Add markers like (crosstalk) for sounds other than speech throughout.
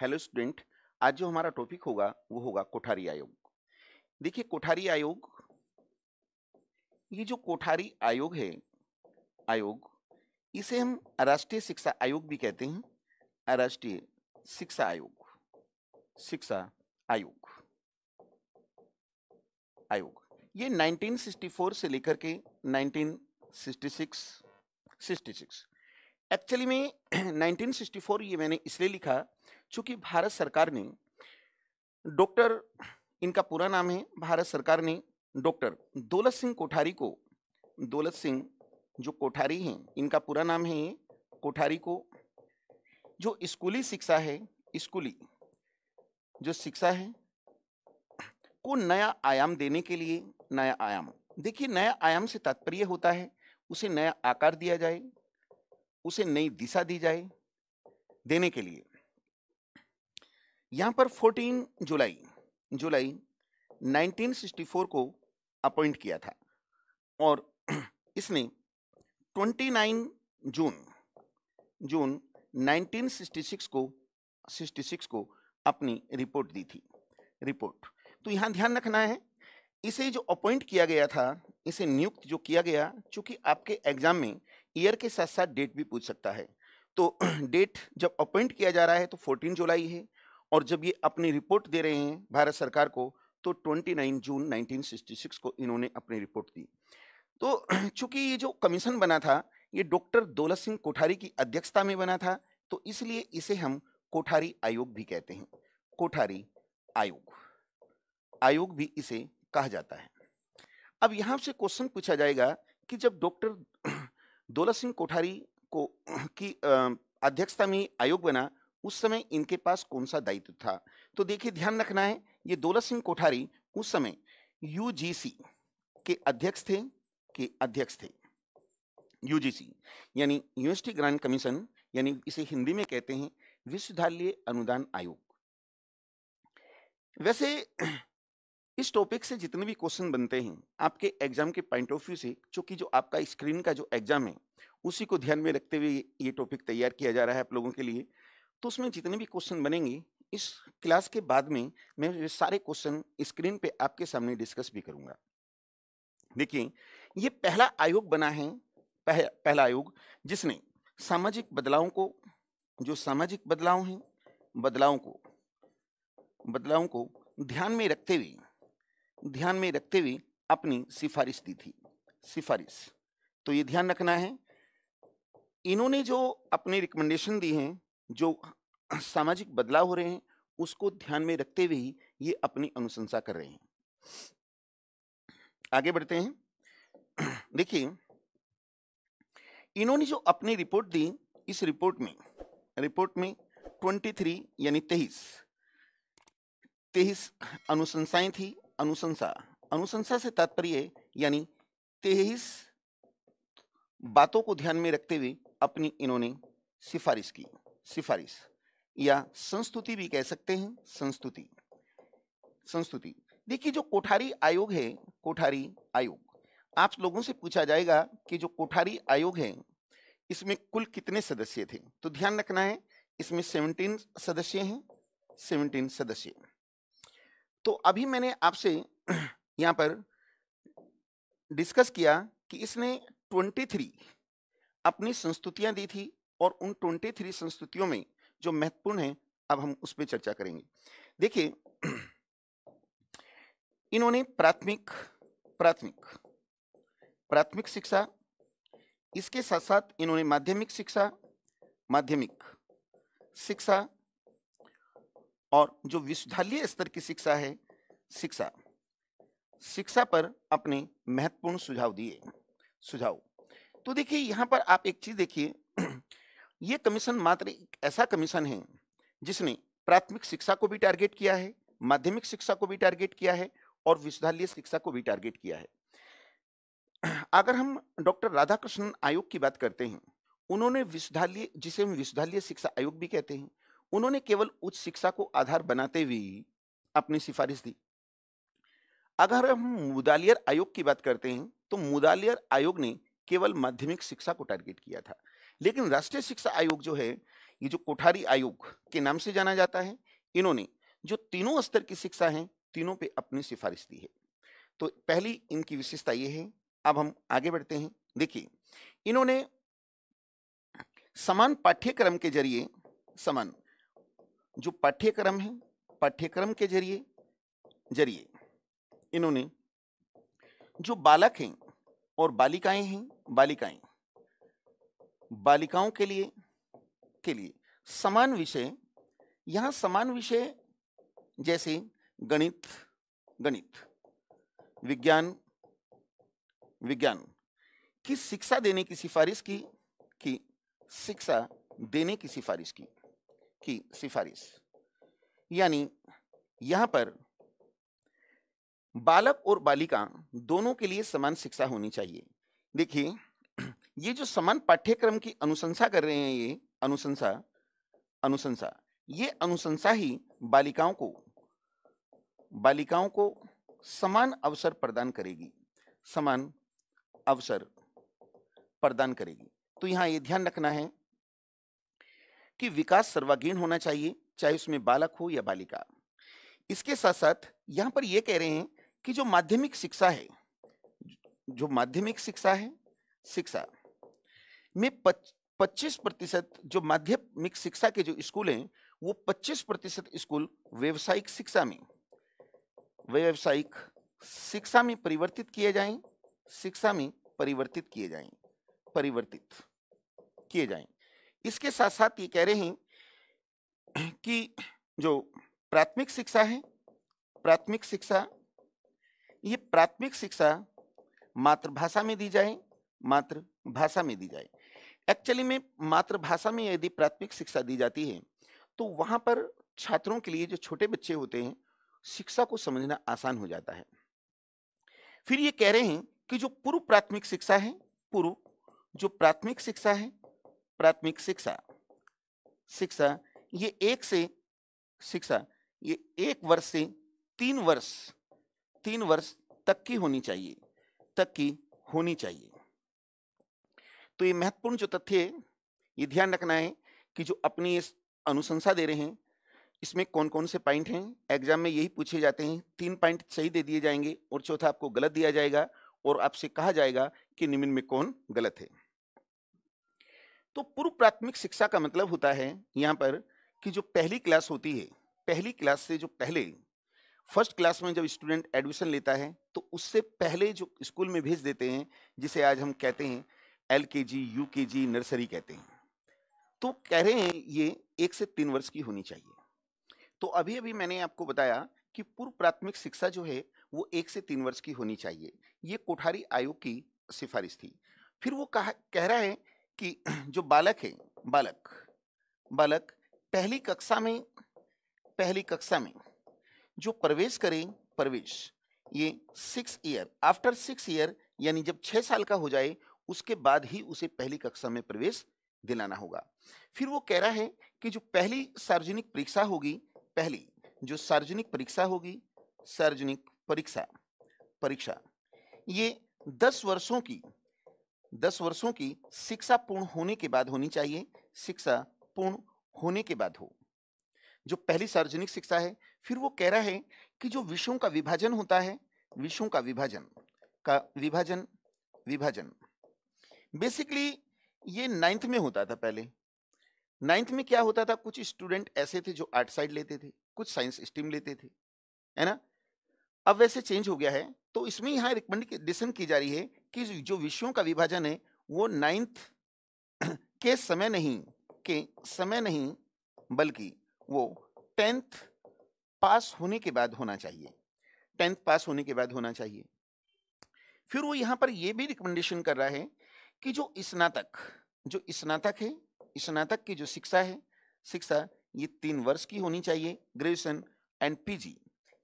hello student आज जो हमारा टॉपिक होगा वो होगा कोठारी आयोग देखिए कोठारी आयोग ये जो कोठारी आयोग है आयोग इसे हम राष्ट्रीय शिक्षा आयोग भी कहते हैं राष्ट्रीय शिक्षा आयोग शिक्षा आयोग आयोग ये 1964 से लेकर के 1966 66 एक्चुअली में 1964 (clears throat) ये मैंने इसलिए लिखा चूंकि भारत सरकार ने डॉक्टर इनका पूरा नाम है भारत सरकार ने डॉक्टर दौलत सिंह कोठारी को दौलत सिंह जो कोठारी हैं इनका पूरा नाम है कोठारी को जो स्कूली शिक्षा है स्कूली जो शिक्षा है को नया आयाम देने के लिए नया आयाम देखिए नया आयाम से तात्पर्य होता है उसे नया आकार दिया जाए उसे नई दिशा दी जाए देने के लिए यहाँ पर 14 जुलाई जुलाई 1964 को अपॉइंट किया था और (clears throat) इसने 29 जून जून 1966 को 66 को अपनी रिपोर्ट दी थी रिपोर्ट तो यहाँ ध्यान रखना है इसे जो अपॉइंट किया गया था इसे नियुक्त जो किया गया चूंकि आपके एग्जाम में ईयर के साथ साथ डेट भी पूछ सकता है तो डेट (clears throat) जब अपॉइंट किया जा रहा है तो 14 जुलाई है और जब ये अपनी रिपोर्ट दे रहे हैं भारत सरकार को तो 29 जून 1966 को इन्होंने अपनी रिपोर्ट दी तो (clears throat) चूंकि ये जो कमीशन बना था ये डॉक्टर दौलत सिंह कोठारी की अध्यक्षता में बना था तो इसलिए इसे हम कोठारी आयोग भी कहते हैं कोठारी आयोग आयोग भी इसे कहा जाता है अब यहाँ से क्वेश्चन पूछा जाएगा कि जब डॉक्टर (clears throat) दौलत सिंह कोठारी को (clears throat) की अध्यक्षता में आयोग बना उस समय इनके पास कौन सा दायित्व था तो देखिए ध्यान रखना है ये दौलत सिंह कोठारी उस समय यूजीसी के अध्यक्ष थे के अध्यक्ष थे यूजीसी यानी यूनिवर्सिटी ग्रांट कमीशन यानी इसे हिंदी में कहते हैं विश्वविद्यालय अनुदान आयोग वैसे इस टॉपिक से जितने भी क्वेश्चन बनते हैं आपके एग्जाम के पॉइंट ऑफ व्यू से चूंकि जो आपका स्क्रीन का जो एग्जाम है उसी को ध्यान में रखते हुए ये टॉपिक तैयार किया जा रहा है आप लोगों के लिए तो उसमें जितने भी क्वेश्चन बनेंगे इस क्लास के बाद में मैं ये सारे क्वेश्चन स्क्रीन पे आपके सामने डिस्कस भी करूंगा देखिए ये पहला आयोग बना है पह, पहला आयोग जिसने सामाजिक बदलावों को जो सामाजिक बदलाव हैं बदलावों को बदलावों को ध्यान में रखते हुए ध्यान में रखते हुए अपनी सिफारिश दी थी सिफारिश तो ये ध्यान रखना है इन्होंने जो अपनी रिकमेंडेशन दी हैं जो (clears throat) सामाजिक बदलाव हो रहे हैं उसको ध्यान में रखते हुए ही ये अपनी अनुशंसा कर रहे हैं आगे बढ़ते हैं (clears throat) देखिए इन्होंने जो अपनी रिपोर्ट दी इस रिपोर्ट में रिपोर्ट में 23 यानी तेईस तेईस अनुशंसाएं थी अनुशंसा अनुशंसा से तात्पर्य यानी तेईस बातों को ध्यान में रखते हुए अपनी इन्होंने सिफारिश की सिफारिश या संस्तुति भी कह सकते हैं संस्तुति संस्तुति देखिए जो कोठारी आयोग है कोठारी आयोग आप लोगों से पूछा जाएगा कि जो कोठारी आयोग है इसमें कुल कितने सदस्य थे तो ध्यान रखना है इसमें सेवनटीन सदस्य हैं सेवनटीन सदस्य तो अभी मैंने आपसे (clears throat) यहाँ पर डिस्कस किया कि इसने ट्वेंटी थ्री अपनी संस्तुतियाँ दी थी और उन 23 संस्तुतियों में जो महत्वपूर्ण है अब हम उस पर चर्चा करेंगे देखिए (clears throat) इन्होंने प्राथमिक प्राथमिक प्राथमिक शिक्षा इसके साथ साथ इन्होंने माध्यमिक शिक्षा माध्यमिक शिक्षा और जो विश्वविद्यालय स्तर की शिक्षा है शिक्षा शिक्षा पर अपने महत्वपूर्ण सुझाव दिए सुझाव तो देखिए यहां पर आप एक चीज देखिए ये कमीशन मात्र एक ऐसा कमीशन है जिसने प्राथमिक शिक्षा को भी टारगेट किया है माध्यमिक शिक्षा को भी टारगेट किया है और विश्वविद्यालय शिक्षा को भी टारगेट किया है अगर हम डॉक्टर राधाकृष्णन आयोग की बात करते हैं उन्होंने विश्वविद्यालय जिसे हम विश्वविद्यालय शिक्षा आयोग भी कहते हैं उन्होंने केवल उच्च शिक्षा को आधार बनाते हुए अपनी सिफारिश दी अगर हम मुदालियर आयोग की बात करते हैं तो मुदालियर आयोग ने केवल माध्यमिक शिक्षा को टारगेट किया था लेकिन राष्ट्रीय शिक्षा आयोग जो है ये जो कोठारी आयोग के नाम से जाना जाता है इन्होंने जो तीनों स्तर की शिक्षा है तीनों पे अपनी सिफारिश दी है तो पहली इनकी विशेषता ये है अब हम आगे बढ़ते हैं देखिए इन्होंने समान पाठ्यक्रम के जरिए समान जो पाठ्यक्रम है पाठ्यक्रम के जरिए जरिए इन्होंने जो बालक हैं और बालिकाएं हैं बालिकाएं बालिकाओं के लिए के लिए समान विषय यहां समान विषय जैसे गणित गणित विज्ञान विज्ञान की शिक्षा देने की सिफारिश की कि शिक्षा देने की सिफारिश की की सिफारिश यानी यहां पर बालक और बालिका दोनों के लिए समान शिक्षा होनी चाहिए देखिए ये जो समान पाठ्यक्रम की अनुशंसा कर रहे हैं ये अनुशंसा अनुशंसा ये अनुशंसा ही बालिकाओं को बालिकाओं को समान अवसर प्रदान करेगी समान अवसर प्रदान करेगी तो यहाँ ये ध्यान रखना है कि विकास सर्वागीण होना चाहिए चाहे उसमें बालक हो या बालिका इसके साथ साथ यहाँ पर यह कह रहे हैं कि जो माध्यमिक शिक्षा है जो माध्यमिक शिक्षा है शिक्षा में पच्चीस प्रतिशत जो माध्यमिक शिक्षा के जो स्कूल हैं वो पच्चीस प्रतिशत स्कूल व्यावसायिक शिक्षा में व्यावसायिक शिक्षा में परिवर्तित किए जाएं शिक्षा में परिवर्तित किए जाएं परिवर्तित किए जाएं इसके साथ साथ ये कह रहे हैं कि जो प्राथमिक शिक्षा है प्राथमिक शिक्षा ये प्राथमिक शिक्षा मातृभाषा में दी जाए मातृभाषा में दी जाए एक्चुअली में मातृभाषा में यदि प्राथमिक शिक्षा दी जाती है तो वहाँ पर छात्रों के लिए जो छोटे बच्चे होते हैं शिक्षा को समझना आसान हो जाता है फिर ये कह रहे हैं कि जो पूर्व प्राथमिक शिक्षा है पूर्व जो प्राथमिक शिक्षा है प्राथमिक शिक्षा शिक्षा ये एक से शिक्षा ये एक वर्ष से तीन वर्ष तीन वर्ष तक की होनी चाहिए तक की होनी चाहिए तो ये महत्वपूर्ण जो तथ्य है ये ध्यान रखना है कि जो अपनी इस अनुशंसा दे रहे हैं इसमें कौन कौन से पॉइंट हैं एग्जाम में यही पूछे जाते हैं तीन पॉइंट सही दे दिए जाएंगे और चौथा आपको गलत दिया जाएगा और आपसे कहा जाएगा कि निम्न में कौन गलत है तो पूर्व प्राथमिक शिक्षा का मतलब होता है यहाँ पर कि जो पहली क्लास होती है पहली क्लास से जो पहले फर्स्ट क्लास में जब स्टूडेंट एडमिशन लेता है तो उससे पहले जो स्कूल में भेज देते हैं जिसे आज हम कहते हैं एल के जी यू के जी नर्सरी कहते हैं तो कह रहे हैं ये एक से तीन वर्ष की होनी चाहिए तो अभी अभी मैंने आपको बताया कि पूर्व प्राथमिक शिक्षा जो है वो एक से तीन वर्ष की होनी चाहिए ये कोठारी आयोग की सिफारिश थी फिर वो कहा कह रहा है कि (clears throat) जो बालक है बालक बालक पहली कक्षा में पहली कक्षा में जो प्रवेश करें प्रवेश ये six year after six year यानी जब छः साल का हो जाए उसके बाद ही उसे पहली कक्षा में प्रवेश दिलाना होगा फिर वो कह रहा है कि जो पहली सार्वजनिक परीक्षा होगी पहली जो सार्वजनिक परीक्षा होगी सार्वजनिक परीक्षा परीक्षा ये दस वर्षों की दस वर्षों की शिक्षा पूर्ण होने के बाद होनी चाहिए शिक्षा पूर्ण होने के बाद हो जो पहली सार्वजनिक शिक्षा है फिर वो कह रहा है कि जो विषयों का विभाजन होता है विषयों का विभाजन का विभाजन विभाजन बेसिकली ये नाइन्थ में होता था पहले नाइन्थ में क्या होता था कुछ स्टूडेंट ऐसे थे जो आर्ट साइड लेते थे कुछ साइंस स्ट्रीम लेते थे है ना अब वैसे चेंज हो गया है तो इसमें यहाँ रिकमेंडेशन की जा रही है कि जो विषयों का विभाजन है वो नाइन्थ (clears throat) के समय नहीं के समय नहीं बल्कि वो टेंथ पास होने के बाद होना चाहिए टेंथ पास होने के बाद होना चाहिए फिर वो यहाँ पर यह भी रिकमेंडेशन कर रहा है कि जो स्नातक जो स्नातक है स्नातक की जो शिक्षा है शिक्षा ये तीन वर्ष की होनी चाहिए ग्रेजुएशन एंड पीजी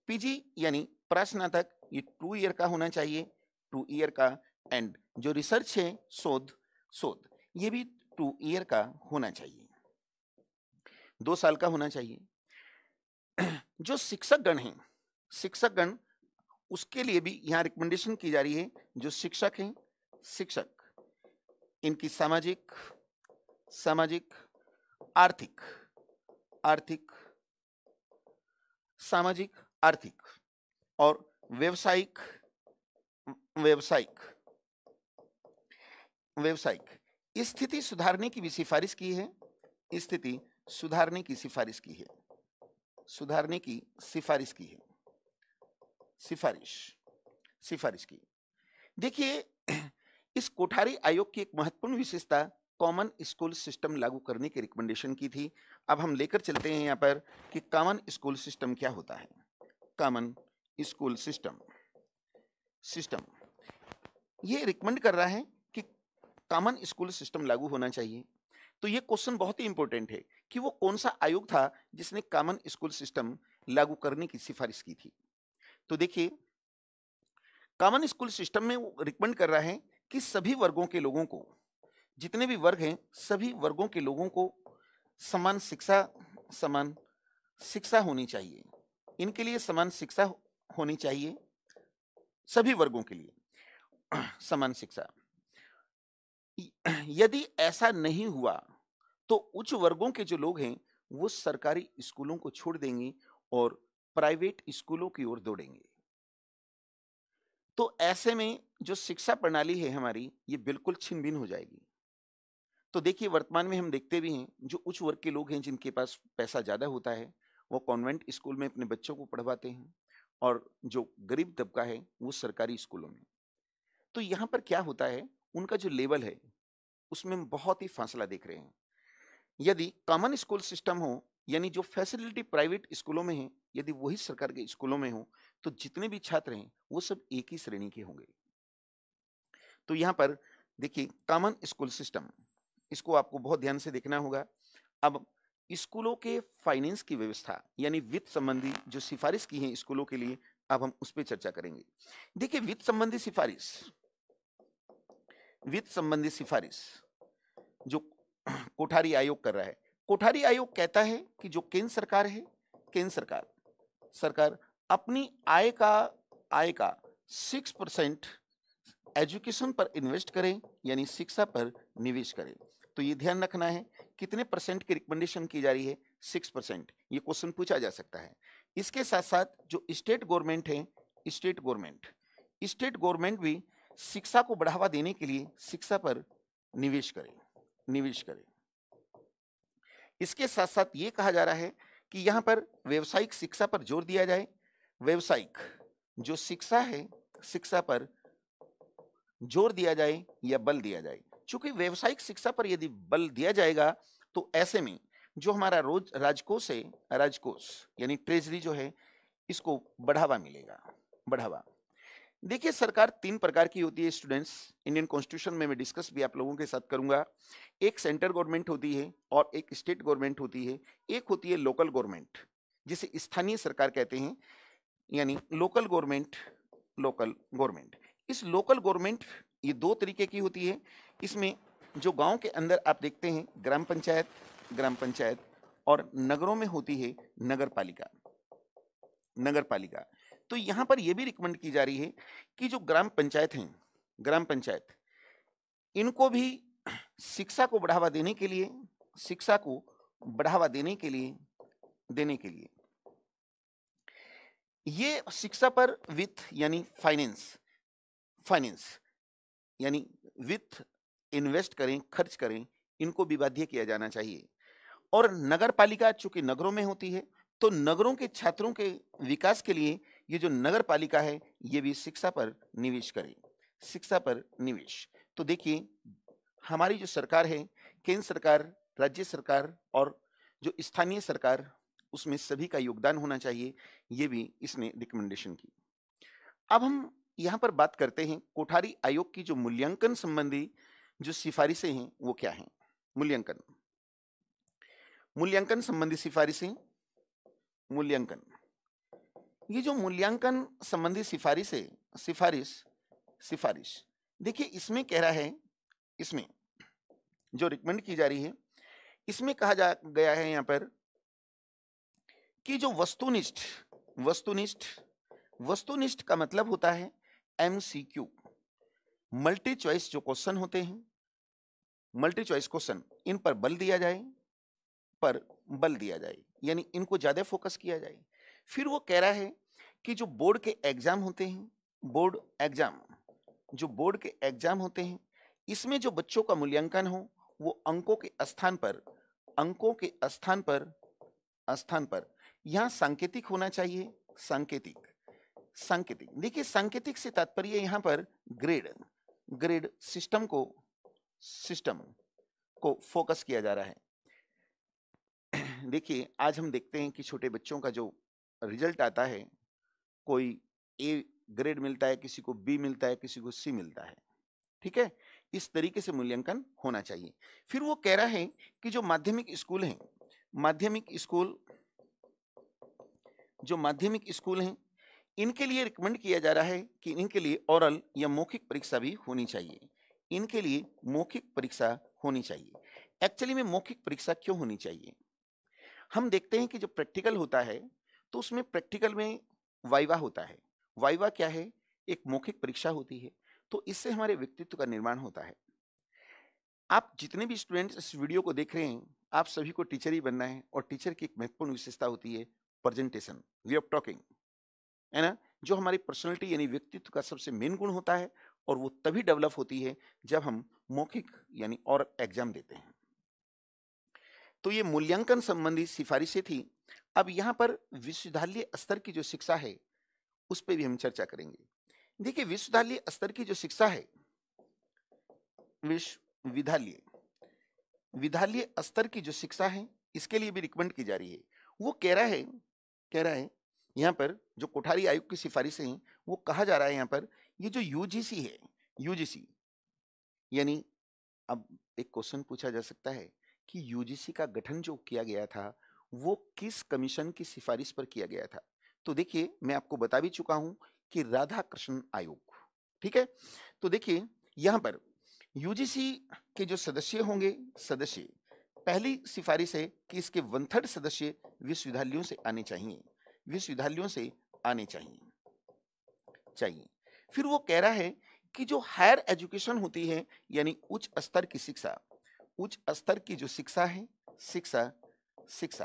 पीजी यानी प्रास्नातक ये टू ईयर का होना चाहिए टू ईयर का एंड जो रिसर्च है शोध शोध ये भी टू ईयर का होना चाहिए दो साल का होना चाहिए (clears throat) जो शिक्षक गण हैं शिक्षक गण उसके लिए भी यहाँ रिकमेंडेशन की जा रही है जो शिक्षक हैं शिक्षक इनकी सामाजिक सामाजिक आर्थिक आर्थिक सामाजिक आर्थिक और व्यवसायिक व्यवसायिक व्यवसायिक स्थिति सुधारने की भी सिफारिश की है स्थिति सुधारने की सिफारिश की है सुधारने की सिफारिश की है सिफारिश सिफारिश की देखिए इस कोठारी आयोग की एक महत्वपूर्ण विशेषता कॉमन स्कूल सिस्टम लागू करने की रिकमेंडेशन की थी अब हम लेकर चलते हैं यहाँ पर कि कॉमन स्कूल सिस्टम क्या होता है कॉमन स्कूल सिस्टम सिस्टम ये रिकमेंड कर रहा है कि कॉमन स्कूल सिस्टम लागू होना चाहिए तो ये क्वेश्चन बहुत ही इंपॉर्टेंट है कि वो कौन सा आयोग था जिसने कॉमन स्कूल सिस्टम लागू करने की सिफारिश की थी तो देखिए कॉमन स्कूल सिस्टम में रिकमेंड कर रहा है कि सभी वर्गों के लोगों को जितने भी वर्ग हैं सभी वर्गों के लोगों को समान शिक्षा समान शिक्षा होनी चाहिए इनके लिए समान शिक्षा होनी चाहिए सभी वर्गों के लिए (clears throat) समान शिक्षा यदि ऐसा नहीं हुआ तो उच्च वर्गों के जो लोग हैं वो सरकारी स्कूलों को छोड़ देंगे और प्राइवेट स्कूलों की ओर दौड़ेंगे तो ऐसे में जो शिक्षा प्रणाली है हमारी ये बिल्कुल छिन भिन हो जाएगी तो देखिए वर्तमान में हम देखते भी हैं जो उच्च वर्ग के लोग हैं जिनके पास पैसा ज़्यादा होता है वो कॉन्वेंट स्कूल में अपने बच्चों को पढ़वाते हैं और जो गरीब तबका है वो सरकारी स्कूलों में तो यहाँ पर क्या होता है उनका जो लेवल है उसमें हम बहुत ही फासला देख रहे हैं यदि कॉमन स्कूल सिस्टम हो यानी जो फैसिलिटी प्राइवेट स्कूलों में है यदि वही सरकार के स्कूलों में हो तो जितने भी छात्र हैं वो सब एक ही श्रेणी के होंगे तो यहाँ पर देखिए कॉमन स्कूल सिस्टम इसको आपको बहुत ध्यान से देखना होगा अब स्कूलों के फाइनेंस की व्यवस्था यानी वित्त संबंधी जो सिफारिश की है स्कूलों के लिए अब हम उस पर चर्चा करेंगे देखिए वित्त संबंधी सिफारिश वित्त संबंधी सिफारिश जो कोठारी आयोग कर रहा है कोठारी आयोग कहता है कि जो केंद्र सरकार है केंद्र सरकार सरकार अपनी आय का आय का सिक्स परसेंट एजुकेशन पर इन्वेस्ट करें यानी शिक्षा पर निवेश करें तो ये ध्यान रखना है कितने परसेंट की रिकमेंडेशन की जा रही है सिक्स परसेंट ये क्वेश्चन पूछा जा सकता है इसके साथ साथ जो स्टेट गवर्नमेंट है स्टेट गवर्नमेंट स्टेट गवर्नमेंट भी शिक्षा को बढ़ावा देने के लिए शिक्षा पर निवेश करें निवेश करें इसके साथ साथ ये कहा जा रहा है कि यहाँ पर व्यवसायिक शिक्षा पर जोर दिया जाए व्यवसायिक जो शिक्षा है शिक्षा पर जोर दिया जाए या बल दिया जाए चूंकि व्यवसायिक शिक्षा पर यदि बल दिया जाएगा तो ऐसे में जो हमारा रोज राजकोष है राजकोष यानी ट्रेजरी जो है इसको बढ़ावा मिलेगा बढ़ावा देखिए सरकार तीन प्रकार की होती है स्टूडेंट्स इंडियन कॉन्स्टिट्यूशन में मैं डिस्कस भी आप लोगों के साथ करूंगा एक सेंटर गवर्नमेंट होती है और एक स्टेट गवर्नमेंट होती है एक होती है लोकल गवर्नमेंट जिसे स्थानीय सरकार कहते हैं यानी लोकल गवर्नमेंट लोकल गवर्नमेंट इस लोकल गवर्नमेंट ये दो तरीके की होती है इसमें जो गाँव के अंदर आप देखते हैं ग्राम पंचायत ग्राम पंचायत और नगरों में होती है नगर पालिका नगर पालिका तो यहाँ पर यह भी रिकमेंड की जा रही है कि जो ग्राम पंचायत हैं ग्राम पंचायत इनको भी शिक्षा को बढ़ावा देने के लिए शिक्षा को बढ़ावा देने के लिए देने के लिए ये शिक्षा पर विथ यानी फाइनेंस फाइनेंस यानी विथ इन्वेस्ट करें खर्च करें इनको बाध्य किया जाना चाहिए और नगर पालिका चूंकि नगरों में होती है तो नगरों के छात्रों के विकास के लिए ये जो नगर पालिका है ये भी शिक्षा पर निवेश करे शिक्षा पर निवेश तो देखिए हमारी जो सरकार है केंद्र सरकार राज्य सरकार और जो स्थानीय सरकार उसमें सभी का योगदान होना चाहिए ये भी इसने रिकमेंडेशन की अब हम यहाँ पर बात करते हैं कोठारी आयोग की जो मूल्यांकन संबंधी जो सिफारिशें हैं वो क्या हैं मूल्यांकन मूल्यांकन संबंधी सिफारिशें मूल्यांकन ये जो मूल्यांकन संबंधी सिफारिश है सिफारिश सिफारिश देखिए इसमें कह रहा है इसमें जो रिकमेंड की जा रही है इसमें कहा जा गया है यहां पर कि जो वस्तुनिष्ठ वस्तुनिष्ठ वस्तुनिष्ठ का मतलब होता है M C Q multi choice जो क्वेश्चन होते हैं मल्टी चॉइस क्वेश्चन इन पर बल दिया जाए पर बल दिया जाए यानी इनको ज़्यादा फोकस किया जाए फिर वो कह रहा है कि जो बोर्ड के एग्ज़ाम होते हैं बोर्ड एग्ज़ाम जो बोर्ड के एग्ज़ाम होते हैं इसमें जो बच्चों का मूल्यांकन हो वो अंकों के स्थान पर अंकों के स्थान पर स्थान पर यहाँ सांकेतिक होना चाहिए सांकेतिक सांकेतिक देखिए सांकेतिक से तात्पर्य यहाँ पर ग्रेड ग्रेड सिस्टम को सिस्टम को फोकस किया जा रहा है (clears throat) देखिए आज हम देखते हैं कि छोटे बच्चों का जो रिजल्ट आता है कोई ए ग्रेड मिलता है किसी को बी मिलता है किसी को सी मिलता है ठीक है इस तरीके से मूल्यांकन होना चाहिए फिर वो कह रहा है कि जो माध्यमिक स्कूल हैं माध्यमिक स्कूल जो माध्यमिक स्कूल हैं इनके लिए रिकमेंड किया जा रहा है कि इनके लिए ओरल या मौखिक परीक्षा भी होनी चाहिए इनके लिए मौखिक परीक्षा होनी चाहिए एक्चुअली में मौखिक परीक्षा क्यों होनी चाहिए हम देखते हैं कि जो प्रैक्टिकल होता है तो उसमें प्रैक्टिकल में वाइवा होता है वाइवा क्या है एक मौखिक परीक्षा होती है तो इससे हमारे व्यक्तित्व का निर्माण होता है आप जितने भी स्टूडेंट्स इस वीडियो को देख रहे हैं आप सभी को टीचर ही बनना है और टीचर की एक महत्वपूर्ण विशेषता होती है प्रेजेंटेशन वे ऑफ टॉकिंग है ना जो हमारी पर्सनैलिटी यानी व्यक्तित्व का सबसे मेन गुण होता है और वो तभी डेवलप होती है जब हम मौखिक यानी और एग्जाम देते हैं तो ये मूल्यांकन संबंधी सिफारिशें थी अब यहाँ पर विश्वविद्यालय स्तर की जो शिक्षा है उस पर भी हम चर्चा करेंगे देखिए विश्वविद्यालय स्तर की जो शिक्षा है विश्वविद्यालय विद्यालय स्तर की जो शिक्षा है इसके लिए भी रिकमेंड की जा रही है वो कह रहा है कह रहा है यहाँ पर जो कोठारी आयोग की सिफारिशें हैं वो कहा जा रहा है यहाँ पर ये जो यूजीसी है यूजीसी यानी अब एक क्वेश्चन पूछा जा सकता है कि यूजीसी का गठन जो किया गया था वो किस कमीशन की सिफारिश पर किया गया था तो देखिए मैं आपको बता भी चुका हूं कि राधा कृष्ण आयोग ठीक है तो देखिए यहां पर यूजीसी के जो सदस्य होंगे सदस्य पहली सिफारिश है कि इसके वन थर्ड सदस्य विश्वविद्यालयों से आने चाहिए विश्वविद्यालयों से आने चाहिए चाहिए फिर वो कह रहा है कि जो हायर एजुकेशन होती है यानी उच्च स्तर की शिक्षा उच्च स्तर की जो शिक्षा है शिक्षा सिक्स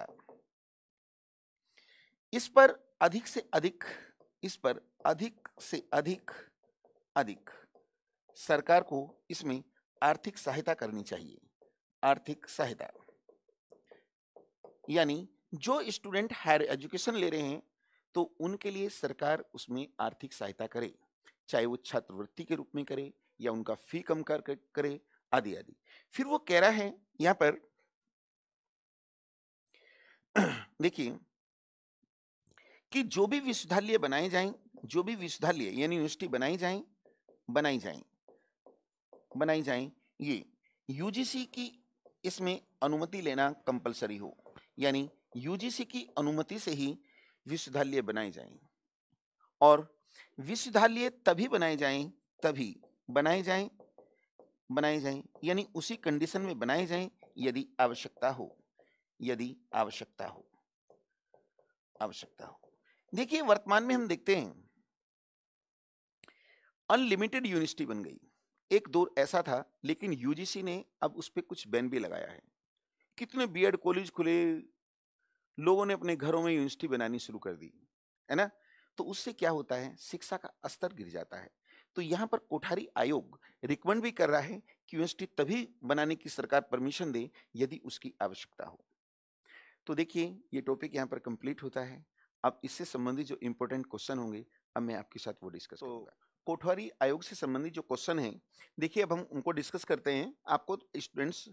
इस पर अधिक से अधिक इस पर अधिक से अधिक अधिक सरकार को इसमें आर्थिक सहायता करनी चाहिए आर्थिक सहायता यानी जो स्टूडेंट हायर एजुकेशन ले रहे हैं तो उनके लिए सरकार उसमें आर्थिक सहायता करे चाहे वो छात्रवृत्ति के रूप में करे या उनका फी कम कर करे आदि आदि फिर वो कह रहा है यहाँ पर देखिए कि जो भी विश्वविद्यालय बनाए जाएं जो भी विश्वविद्यालय यानी यूनिवर्सिटी बनाई जाएं बनाई जाएं बनाई जाएं ये यूजीसी की इसमें अनुमति लेना कंपलसरी हो यानी यूजीसी की अनुमति से ही विश्वविद्यालय बनाए जाएं और विश्वविद्यालय तभी बनाए जाएं तभी बनाए जाएं बनाए जाएं यानी उसी कंडीशन में बनाए जाएं यदि आवश्यकता हो यदि आवश्यकता हो आवश्यकता हो देखिए वर्तमान में हम देखते हैं अनलिमिटेड यूनिवर्सिटी बन गई एक दौर ऐसा था लेकिन यूजीसी ने अब उस पर कुछ बैन भी लगाया है कितने बीएड कॉलेज खुले लोगों ने अपने घरों में यूनिवर्सिटी बनानी शुरू कर दी है ना तो उससे क्या होता है शिक्षा का स्तर गिर जाता है तो यहाँ पर कोठारी आयोग रिकमेंड भी कर रहा है कि यूनिवर्सिटी तभी बनाने की सरकार परमिशन दे यदि उसकी आवश्यकता हो तो देखिए ये टॉपिक यहाँ पर कंप्लीट होता है अब इससे संबंधित जो इम्पोर्टेंट क्वेश्चन होंगे अब मैं आपके साथ वो डिस्कस तो करूँगा कोठारी आयोग से संबंधित जो क्वेश्चन हैं देखिए अब हम उनको डिस्कस करते हैं आपको स्टूडेंट्स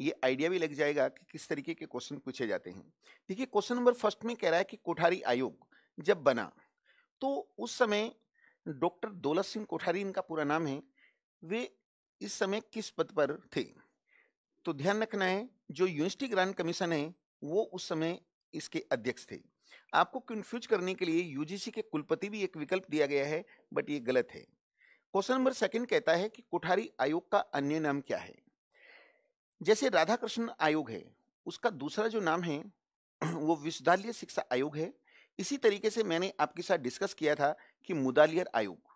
ये आइडिया भी लग जाएगा कि किस तरीके के क्वेश्चन पूछे जाते हैं देखिए क्वेश्चन नंबर फर्स्ट में कह रहा है कि कोठारी आयोग जब बना तो उस समय डॉक्टर दौलत सिंह कोठारी इनका पूरा नाम है वे इस समय किस पद पर थे तो ध्यान रखना है जो यूनिवर्सिटी ग्रांट कमीशन है वो उस समय इसके अध्यक्ष थे आपको कन्फ्यूज करने के लिए यूजीसी के कुलपति भी एक विकल्प दिया गया है बट ये गलत है क्वेश्चन नंबर सेकंड कहता है कि कोठारी आयोग का अन्य नाम क्या है जैसे राधा कृष्ण आयोग है उसका दूसरा जो नाम है (clears throat) वो विश्वविद्यालय शिक्षा आयोग है इसी तरीके से मैंने आपके साथ डिस्कस किया था कि मुदालियर आयोग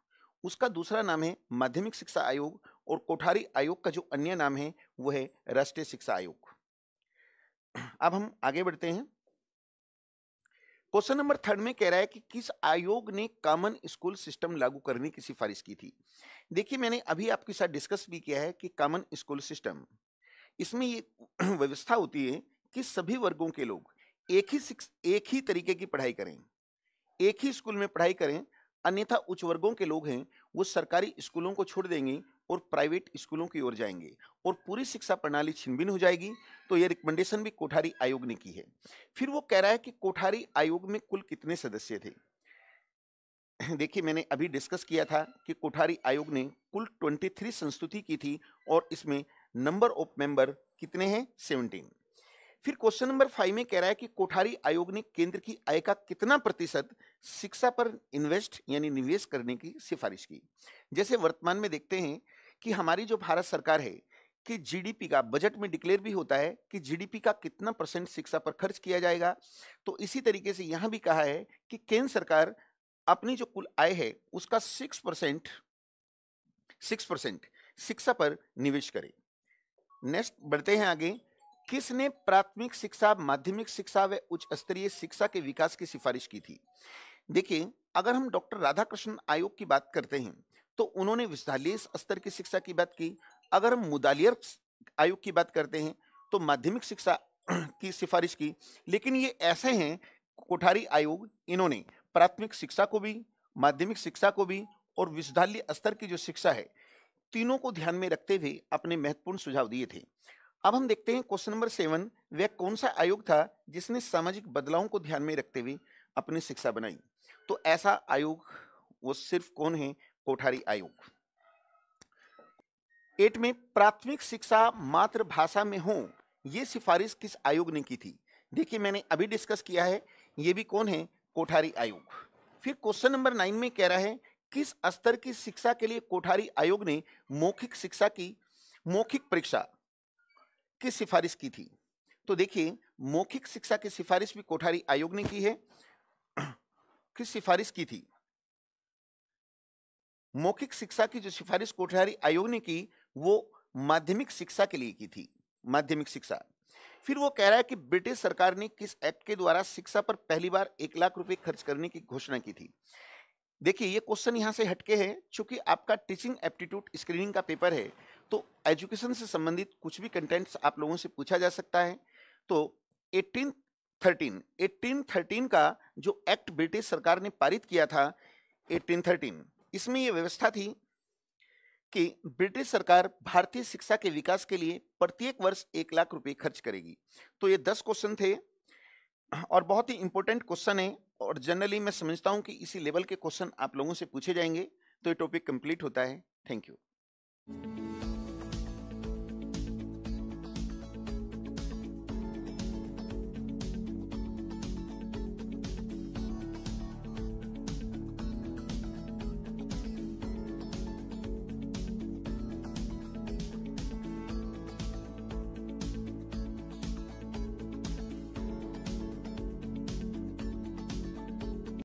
उसका दूसरा नाम है माध्यमिक शिक्षा आयोग और कोठारी आयोग का जो अन्य नाम है वो है राष्ट्रीय शिक्षा आयोग अब हम आगे बढ़ते हैं क्वेश्चन नंबर थर्ड में कह रहा है कि किस आयोग ने कॉमन स्कूल सिस्टम लागू करने की सिफारिश की थी देखिए मैंने अभी आपके साथ डिस्कस भी किया है कि कॉमन स्कूल सिस्टम इसमें ये (clears throat) व्यवस्था होती है कि सभी वर्गों के लोग एक ही एक ही तरीके की पढ़ाई करें एक ही स्कूल में पढ़ाई करें अन्यथा उच्च वर्गों के लोग हैं वो सरकारी स्कूलों को छोड़ देंगे और प्राइवेट स्कूलों की ओर जाएंगे और पूरी शिक्षा प्रणाली छिनभिन हो जाएगी तो ये रिकमेंडेशन भी कोठारी आयोग ने की है फिर वो कह रहा है कि कोठारी आयोग में कुल कितने सदस्य थे देखिए मैंने अभी डिस्कस किया था कि कोठारी आयोग ने कुल 23 संस्तुति की थी और इसमें नंबर ऑफ मेंबर कितने हैं 17 फिर क्वेश्चन नंबर फाइव में कह रहा है कि कोठारी आयोग ने केंद्र की आय का कितना प्रतिशत शिक्षा पर इन्वेस्ट यानी निवेश करने की सिफारिश की जैसे वर्तमान में देखते हैं कि हमारी जो भारत सरकार है कि जीडीपी का बजट में डिक्लेयर भी होता है कि जीडीपी का कितना परसेंट शिक्षा पर खर्च किया जाएगा तो इसी तरीके से यहाँ भी कहा है कि केंद्र सरकार अपनी जो कुल आय है उसका सिक्स परसेंट सिक्स परसेंट शिक्षा पर निवेश करे नेक्स्ट बढ़ते हैं आगे किसने प्राथमिक शिक्षा माध्यमिक शिक्षा व उच्च स्तरीय शिक्षा के विकास की सिफारिश की थी देखिए अगर हम डॉक्टर राधाकृष्ण आयोग की बात करते हैं तो उन्होंने विद्यालयीस स्तर की शिक्षा की बात की अगर हम मुदालियर आयोग की बात करते हैं तो माध्यमिक शिक्षा (clears throat) की सिफारिश की लेकिन ये ऐसे हैं कोठारी आयोग इन्होंने प्राथमिक शिक्षा को भी माध्यमिक शिक्षा को भी और विश्वविद्यालय स्तर की जो शिक्षा है तीनों को ध्यान में रखते हुए अपने महत्वपूर्ण सुझाव दिए थे अब हम देखते हैं क्वेश्चन नंबर सेवन वह कौन सा आयोग था जिसने सामाजिक बदलावों को ध्यान में रखते हुए अपनी शिक्षा बनाई तो ऐसा आयोग वो सिर्फ कौन है कोठारी आयोग एट में प्राथमिक शिक्षा मातृभाषा में हो ये सिफारिश किस आयोग ने की थी देखिए मैंने अभी डिस्कस किया है ये भी कौन है कोठारी आयोग फिर क्वेश्चन नंबर नाइन में कह रहा है किस स्तर की शिक्षा के लिए कोठारी आयोग ने मौखिक शिक्षा की मौखिक परीक्षा की सिफारिश की थी तो देखिए मौखिक शिक्षा की सिफारिश भी कोठारी आयोग ने की है (clears throat) किस सिफारिश की थी मौखिक शिक्षा की जो सिफारिश कोठारी आयोग ने की वो माध्यमिक शिक्षा के लिए की थी माध्यमिक शिक्षा फिर वो कह रहा है कि ब्रिटिश सरकार ने किस एक्ट के द्वारा शिक्षा पर पहली बार एक लाख रुपए खर्च करने की घोषणा की थी देखिए ये क्वेश्चन यहाँ से हटके है चूंकि आपका टीचिंग एप्टीट्यूड स्क्रीनिंग का पेपर है तो एजुकेशन से संबंधित कुछ भी कंटेंट्स आप लोगों से पूछा जा सकता है तो एट्टीन थर्टीन एट्टीन थर्टीन का जो एक्ट ब्रिटिश सरकार ने पारित किया था एट्टीन थर्टीन इसमें यह व्यवस्था थी कि ब्रिटिश सरकार भारतीय शिक्षा के विकास के लिए प्रत्येक वर्ष एक लाख रुपए खर्च करेगी तो ये दस क्वेश्चन थे और बहुत ही इंपॉर्टेंट क्वेश्चन है और जनरली मैं समझता हूँ कि इसी लेवल के क्वेश्चन आप लोगों से पूछे जाएंगे तो ये टॉपिक कंप्लीट होता है थैंक यू